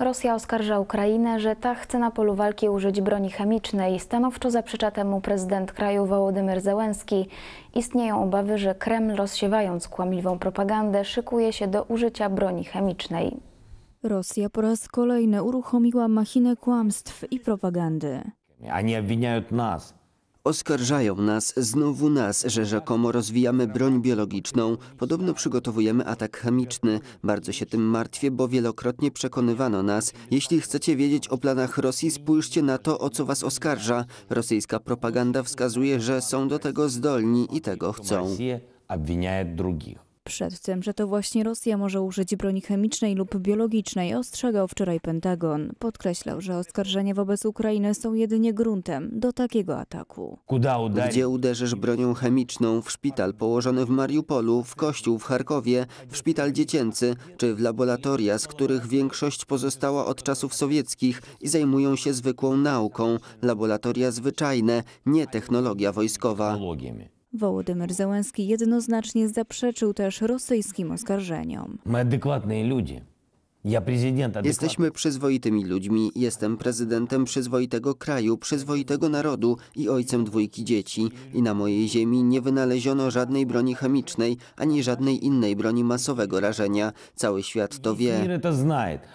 Rosja oskarża Ukrainę, że ta chce na polu walki użyć broni chemicznej. Stanowczo zaprzecza temu prezydent kraju Wołodymyr Zełenski. Istnieją obawy, że Kreml rozsiewając kłamliwą propagandę szykuje się do użycia broni chemicznej. Rosja po raz kolejny uruchomiła machinę kłamstw i propagandy. Oni obwiniają nas Oskarżają nas, znowu nas, że rzekomo rozwijamy broń biologiczną. Podobno przygotowujemy atak chemiczny. Bardzo się tym martwię, bo wielokrotnie przekonywano nas. Jeśli chcecie wiedzieć o planach Rosji, spójrzcie na to, o co was oskarża. Rosyjska propaganda wskazuje, że są do tego zdolni i tego chcą. Rosja obwiniaje drugich przed tym, że to właśnie Rosja może użyć broni chemicznej lub biologicznej, ostrzegał wczoraj Pentagon. Podkreślał, że oskarżenia wobec Ukrainy są jedynie gruntem do takiego ataku. Gdzie uderzysz bronią chemiczną? W szpital położony w Mariupolu, w kościół w Charkowie, w szpital dziecięcy czy w laboratoria, z których większość pozostała od czasów sowieckich i zajmują się zwykłą nauką. Laboratoria zwyczajne, nie technologia wojskowa. Wołodymyr Zełenski jednoznacznie zaprzeczył też rosyjskim oskarżeniom. My adekwatni ludzie. Ja prezydent. Jesteśmy przyzwoitymi ludźmi. Jestem prezydentem przyzwoitego kraju, przyzwoitego narodu i ojcem dwójki dzieci. I na mojej ziemi nie wynaleziono żadnej broni chemicznej ani żadnej innej broni masowego rażenia. Cały świat to wie.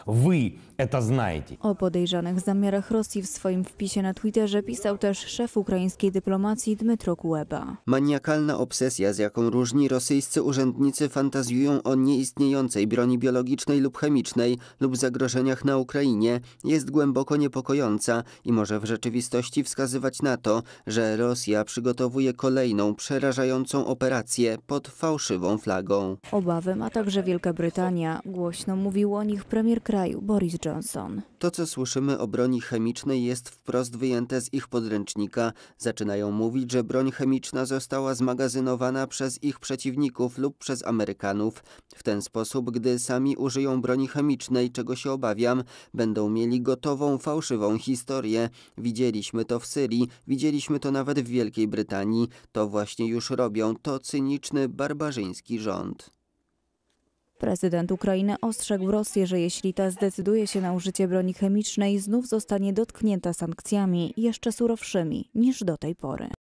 Wy to znajdzie. O podejrzanych zamiarach Rosji w swoim wpisie na Twitterze pisał też szef ukraińskiej dyplomacji Dmytro Kuleba. Maniakalna obsesja, z jaką różni rosyjscy urzędnicy fantazjują o nieistniejącej broni biologicznej lub chemicznej politycznej lub zagrożeniach na Ukrainie jest głęboko niepokojąca i może w rzeczywistości wskazywać na to, że Rosja przygotowuje kolejną przerażającą operację pod fałszywą flagą. Obawy ma także Wielka Brytania. Głośno mówił o nich premier kraju Boris Johnson. To, co słyszymy o broni chemicznej jest wprost wyjęte z ich podręcznika. Zaczynają mówić, że broń chemiczna została zmagazynowana przez ich przeciwników lub przez Amerykanów. W ten sposób, gdy sami użyją broni chemicznej, ekonomicznej, czego się obawiam, będą mieli gotową, fałszywą historię. Widzieliśmy to w Syrii, widzieliśmy to nawet w Wielkiej Brytanii. To właśnie już robią, to cyniczny, barbarzyński rząd. Prezydent Ukrainy ostrzegł Rosję, że jeśli ta zdecyduje się na użycie broni chemicznej, znów zostanie dotknięta sankcjami jeszcze surowszymi niż do tej pory.